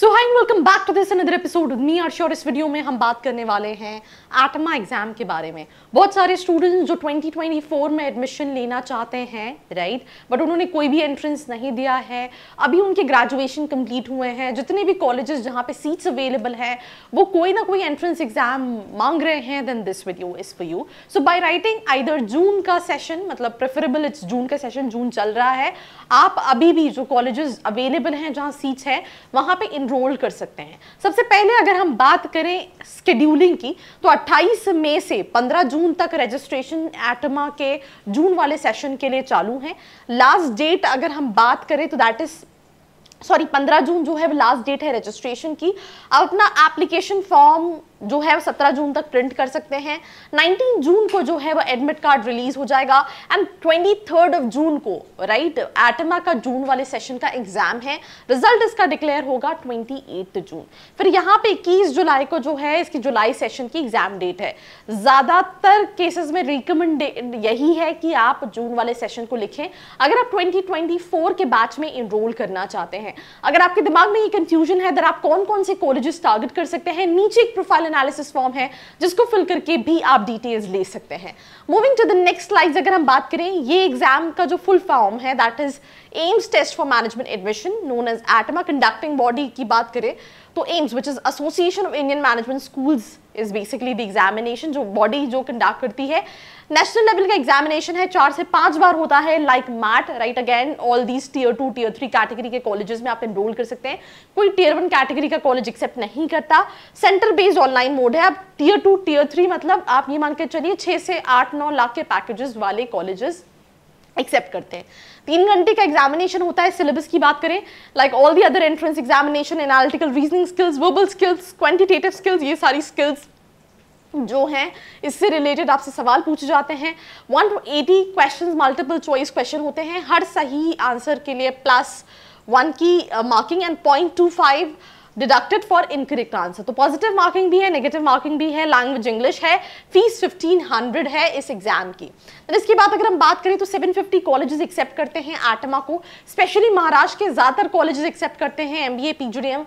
So hi welcome back to this another episode मी और sure इस वीडियो में हम बात करने वाले हैं आटमा एग्ज़ाम के बारे में बहुत सारे स्टूडेंट्स जो 2024 में एडमिशन लेना चाहते हैं राइट right? बट उन्होंने कोई भी एंट्रेंस नहीं दिया है अभी उनके ग्रेजुएशन कंप्लीट हुए हैं जितने भी कॉलेजेस जहाँ पे सीट्स अवेलेबल हैं वो कोई ना कोई एंट्रेंस एग्ज़ाम मांग रहे हैं then this video is for you so by writing either June का सेशन मतलब प्रेफरेबल इट्स जून का सेशन जून चल रहा है आप अभी भी जो कॉलेजेस अवेलेबल हैं जहाँ सीट्स हैं वहाँ पर इनरोल कर सकते हैं सबसे पहले अगर हम बात करें स्केड्यूलिंग की तो 28 मई से 15 जून तक रजिस्ट्रेशन एटमा के जून वाले सेशन के लिए चालू हैं लास्ट डेट अगर हम बात करें तो दैट इज़ सॉरी 15 जून जो है लास्ट डेट है रजिस्ट्रेशन की अपना एप्लीकेशन फॉर्म जो है वो 17 जून तक प्रिंट कर सकते हैं 19 जून को जो है वो एडमिट कार्ड रिलीज हो जाएगा एंड 23 ऑफ जून को राइट एटमा का जून वाले सेशन का एग्जाम है रिजल्ट इसका डिक्लेयर होगा 28 जून फिर यहाँ पे 21 जुलाई को जो है इसकी जुलाई सेशन की एग्जाम डेट है ज़्यादातर केसेस में रिकमेंड यही है कि आप जून वाले सेशन को लिखें अगर आप ट्वेंटी के बैच में इनरोल करना चाहते हैं अगर आपके दिमाग में ये कंफ्यूजन है दर आप कौन कौन से कॉलेजेस टारगेट कर सकते हैं नीचे एक प्रोफाइल एनालिसिस फॉर्म है जिसको फिल करके भी आप डिटेल्स ले सकते हैं moving to the next slides अगर हम बात करें ये एग्जाम का जो फुल फॉर्म है that is AIMS test for management admission known as ATMA conducting body की बात करें तो AIMS which is association of Indian management schools is basically the examination जो बॉडी जो कंडक्ट करती है नेशनल लेवल का एग्जामिनेशन है चार से पांच बार होता है like MAT right again all these tier two tier three category के कॉलेजेस में आप एनरोल कर सकते हैं कोई टीयर वन कैटेगरी का कॉलेज एक्सेप्ट नहीं करता सेंटर बेस्ड ऑनलाइन मोड है अब टीयर टू टीयर थ्री मतलब आप ये मान के चलिए छह से आठ नौ लाख के पैकेजेस वाले कॉलेजेस एक्सेप्ट करते हैं तीन घंटे का एग्जामिनेशन होता है सिलेबस की बात करें like all the other entrance examination analytical reasoning skills verbal skills quantitative skills ये सारी स्किल्स जो हैं इससे रिलेटेड आपसे सवाल पूछे जाते हैं one two eighty question multiple choice question होते हैं हर सही आंसर के लिए प्लस वन की marking and point two five deducted for incorrect answer तो पॉजिटिव मार्किंग भी है नेगेटिव मार्किंग भी है लैंग्वेज इंग्लिश है फीस 1500 है इस एग्जाम की तो इसके बाद अगर हम बात करें तो 750 फिफ्टी कॉलेजेस एक्सेप्ट करते हैं आटमा को स्पेशली महाराष्ट्र के ज़्यादातर कॉलेजेस एक्सेप्ट करते हैं M B A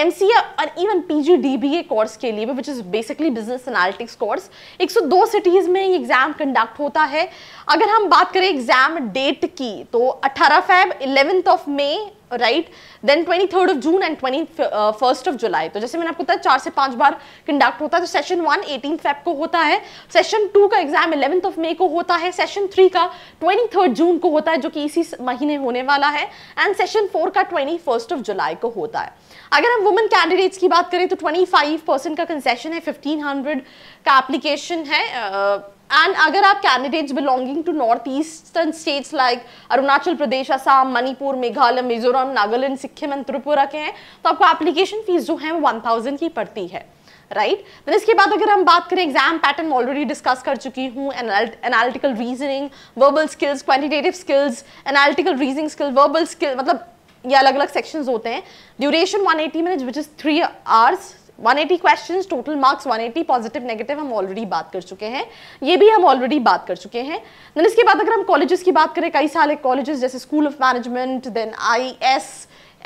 M C A और even P G D B A course के लिए which is basically business analytics course 102 cities में ये एग्ज़ाम कंडक्ट होता है अगर हम बात करें एग्ज़ाम डेट की तो 18 Feb 11th of May right then twenty third of June and twenty first of July तो जैसे मैंने आपको बताया चार से पांच बार कंडक्ट होता है तो सेशन वन एटीन फेब को होता है सेशन टू का एग्जाम इलेवंथ ऑफ मे को होता है सेशन थ्री का ट्वेंटी थर्ड जून को होता है जो कि इसी महीने होने वाला है एंड सेशन फोर का ट्वेंटी फर्स्ट ऑफ जुलाई को होता है अगर हम वुमेन कैंडिडेट्स की बात करें तो ट्वेंटी फाइव परसेंट का कंसेशन है फिफ्टीन हंड्रेड का एप्लीकेशन है uh, एंड अगर आप candidates belonging to north eastern states like Arunachal Pradesh Assam Manipur Meghalaya Mizoram Nagaland Sikkim and Tripura के हैं तो आपको एप्लीकेशन फीस जो है वो वन थाउजेंड की पड़ती है राइट right? देन इसके बाद अगर हम बात करें एग्जाम पैटर्न ऑलरेडी डिस्कस कर चुकी हूँ analytical reasoning verbal skills quantitative skills analytical reasoning skill verbal skill मतलब ये अलग अलग सेक्शंस होते हैं duration 180 minutes which is three hours 180 questions total marks 180 positive negative हम ऑलरेडी बात कर चुके हैं ये भी हम ऑलरेडी बात कर चुके हैं देन इसके बाद अगर हम कॉलेजेस की बात करें कई सारे कॉलेजेस जैसे school of management then I S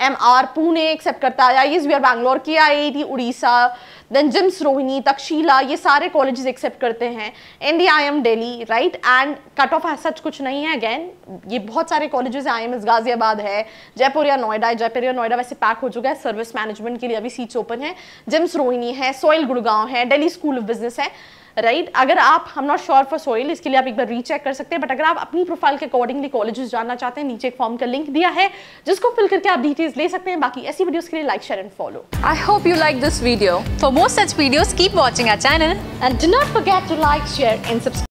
M R Pune accept करता है I S V R Bangalore की I I T Orissa then JIMS Rohini Takshashila ये सारे कॉलेजेस एक्सेप्ट करते हैं N D I M Delhi right and cut off है सच कुछ नहीं है अगेन ये बहुत सारे कॉलेजेस हैं आई एम एस गाजियाबाद है जयपुर या नोएडा है जयपुर या नोएडा वैसे पैक हो चुका है सर्विस मैनेजमेंट के लिए अभी सीट्स ओपन है जिम्स रोहिणी है सोयल गुड़गांव है डेली स्कूल ऑफ बिजनेस है राइट अगर आप हम नॉट श्योर फॉर सोइल इसके लिए आप एक बार रीचेक कर सकते हैं बट अगर आप अपनी प्रोफाइल के अकॉर्डिंगली कॉलेजेस जानना चाहते हैं नीचे एक फॉर्म का लिंक दिया है जिसको फिल करके आप डिटेल्स ले सकते हैं बाकी ऐसी वीडियोस के लिए like share and follow I hope you like this video for more such videos keep watching our channel and do not forget to like share and subscribe